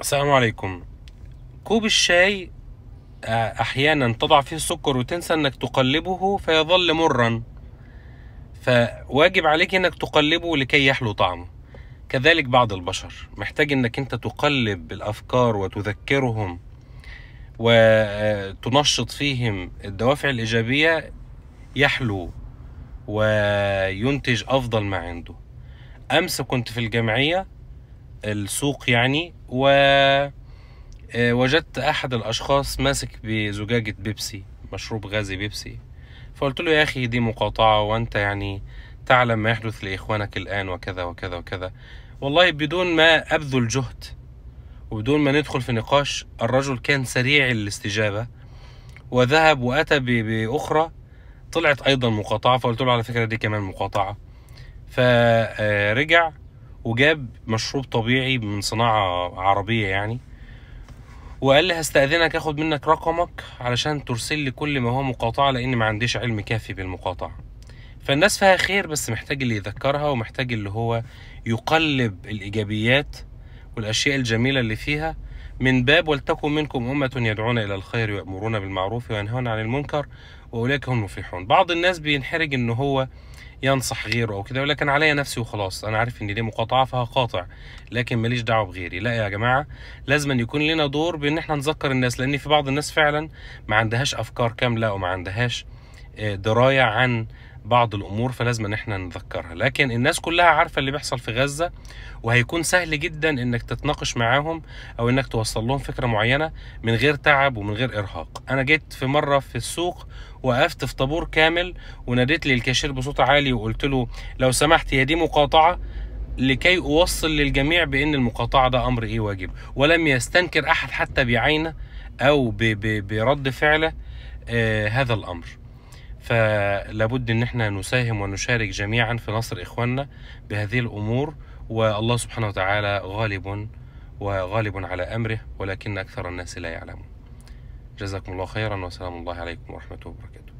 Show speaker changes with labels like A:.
A: السلام عليكم كوب الشاي آه، احيانا تضع فيه السكر وتنسى انك تقلبه فيظل مرا فواجب عليك انك تقلبه لكي يحلو طعمه كذلك بعض البشر محتاج انك انت تقلب الافكار وتذكرهم وتنشط فيهم الدوافع الايجابيه يحلو وينتج افضل ما عنده امس كنت في الجمعيه السوق يعني و آه، وجدت احد الاشخاص ماسك بزجاجه بيبسي مشروب غازي بيبسي فقلت له يا اخي دي مقاطعه وانت يعني تعلم ما يحدث لاخوانك الان وكذا وكذا وكذا والله بدون ما ابذل جهد وبدون ما ندخل في نقاش الرجل كان سريع الاستجابه وذهب واتى باخرى طلعت ايضا مقاطعه فقلت له على فكره دي كمان مقاطعه فرجع وجاب مشروب طبيعي من صناعة عربية يعني وقال لي هستأذنك اخد منك رقمك علشان ترسل لي كل ما هو مقاطعة لان ما عنديش علم كافي بالمقاطعة فالناس فيها خير بس محتاج اللي يذكرها ومحتاج اللي هو يقلب الإيجابيات والأشياء الجميلة اللي فيها من باب ولتكن منكم أمة يدعون إلى الخير ويأمرون بالمعروف وينهون عن المنكر وأولئك هم المفلحون بعض الناس بينحرج إن هو ينصح غيره أو كده يقول لك أنا عليا نفسي وخلاص أنا عارف إن دي مقاطعة فهقاطع لكن ماليش دعوة بغيري لا يا جماعة لازم يكون لنا دور بإن إحنا نذكر الناس لأن في بعض الناس فعلا ما عندهاش أفكار كاملة وما عندهاش آه، دراية عن بعض الامور فلازم ان احنا نذكرها لكن الناس كلها عارفه اللي بيحصل في غزه وهيكون سهل جدا انك تتناقش معاهم او انك توصل لهم فكره معينه من غير تعب ومن غير ارهاق انا جيت في مره في السوق وقفت في طابور كامل وناديت للكاشير بصوت عالي وقلت له لو سمحت هي دي مقاطعه لكي اوصل للجميع بان المقاطعه ده امر ايه واجب ولم يستنكر احد حتى بعينه او برد فعله آه هذا الامر فلابد ان احنا نساهم ونشارك جميعا في نصر اخواننا بهذه الامور والله سبحانه وتعالى غالب وغالب على امره ولكن اكثر الناس لا يعلمون جزاكم الله خيرا وسلام الله عليكم ورحمه الله وبركاته